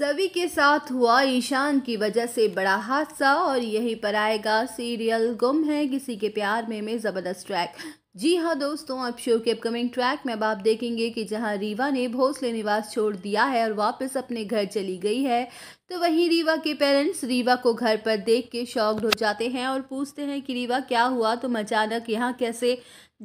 सभी के साथ हुआ ईशान की वजह से बड़ा हादसा और यहीं पर आएगा सीरियल गुम है किसी के प्यार में में ज़बरदस्त ट्रैक जी हाँ दोस्तों अब शो के अपकमिंग ट्रैक में अब आप देखेंगे कि जहाँ रीवा ने भोसले निवास छोड़ दिया है और वापस अपने घर चली गई है तो वहीं रीवा के पेरेंट्स रीवा को घर पर देख के शॉक्ड हो जाते हैं और पूछते हैं कि रीवा क्या हुआ तो अचानक यहाँ कैसे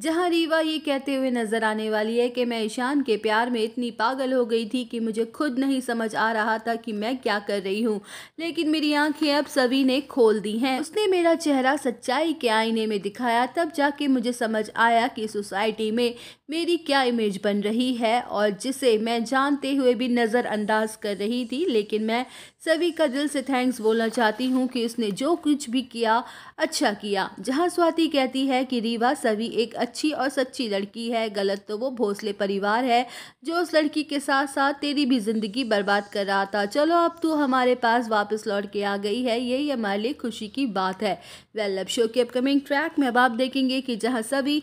जहाँ रीवा ये कहते हुए नज़र आने वाली है कि मैं ईशान के प्यार में इतनी पागल हो गई थी कि मुझे खुद नहीं समझ आ रहा था कि मैं क्या कर रही हूँ लेकिन मेरी आंखें अब सभी ने खोल दी हैं उसने मेरा चेहरा सच्चाई के आईने में दिखाया तब जाके मुझे समझ आया कि सोसाइटी में मेरी क्या इमेज बन रही है और जिसे मैं जानते हुए भी नज़रअंदाज कर रही थी लेकिन मैं सभी का दिल से थैंक्स बोलना चाहती हूँ कि उसने जो कुछ भी किया अच्छा किया जहाँ स्वाति कहती है कि रीवा सभी एक अच्छी और सच्ची लड़की है गलत तो वो भोसले परिवार है जो उस लड़की के साथ साथ तेरी भी ज़िंदगी बर्बाद कर रहा था चलो अब तू हमारे पास वापस लौट के आ गई है यही हमारे लिए खुशी की बात है वेल लव शो के अपकमिंग ट्रैक में अब आप देखेंगे कि जहाँ सभी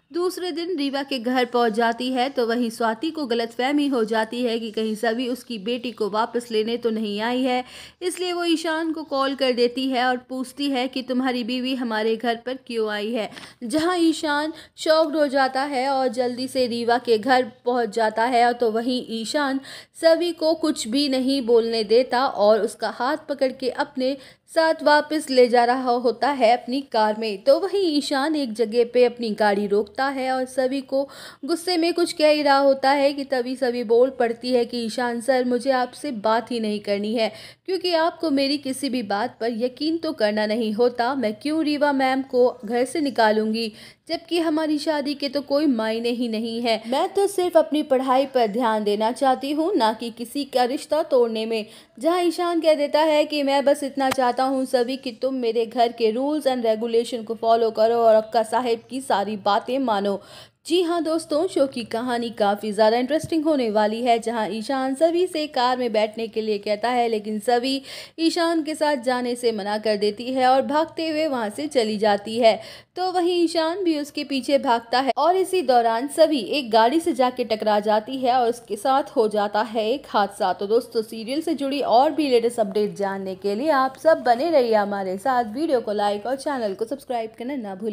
दूसरे दिन रीवा के घर पहुंच जाती है तो वहीं स्वाति को गलतफहमी हो जाती है कि कहीं सभी उसकी बेटी को वापस लेने तो नहीं आई है इसलिए वो ईशान को कॉल कर देती है और पूछती है कि तुम्हारी बीवी हमारे घर पर क्यों आई है जहां ईशान शॉक्ड हो जाता है और जल्दी से रीवा के घर पहुंच जाता है तो वहीं ईशान सभी को कुछ भी नहीं बोलने देता और उसका हाथ पकड़ के अपने साथ वापस ले जा रहा होता है अपनी कार में तो वहीं ईशान एक जगह पे अपनी गाड़ी रोकता होता है और सभी को गुस्से में कुछ कह ही रहा होता है कि तभी सभी बोल पड़ती है कि ईशान सर मुझे आपसे बात ही नहीं करनी है क्योंकि आपको मेरी किसी भी बात पर यकीन तो करना नहीं होता मैं क्यों रीवा मैम को घर से निकालूंगी जबकि हमारी शादी के तो कोई मायने ही नहीं है मैं तो सिर्फ अपनी पढ़ाई पर ध्यान देना चाहती हूँ ना कि किसी का रिश्ता तोड़ने में जहाँ ईशान कह देता है कि मैं बस इतना चाहता हूँ सभी कि तुम मेरे घर के रूल्स एंड रेगुलेशन को फॉलो करो और अक्का साहेब की सारी बातें मानो जी हाँ दोस्तों शो की कहानी काफ़ी ज़्यादा इंटरेस्टिंग होने वाली है जहाँ ईशान सभी से कार में बैठने के लिए कहता है लेकिन सभी ईशान के साथ जाने से मना कर देती है और भागते हुए वहाँ से चली जाती है तो वहीं ईशान भी उसके पीछे भागता है और इसी दौरान सभी एक गाड़ी से जाके टकरा जाती है और उसके साथ हो जाता है एक हादसा तो दोस्तों सीरियल से जुड़ी और भी लेटेस्ट अपडेट जानने के लिए आप सब बने रहिए हमारे साथ वीडियो को लाइक और चैनल को सब्सक्राइब करना ना भूलें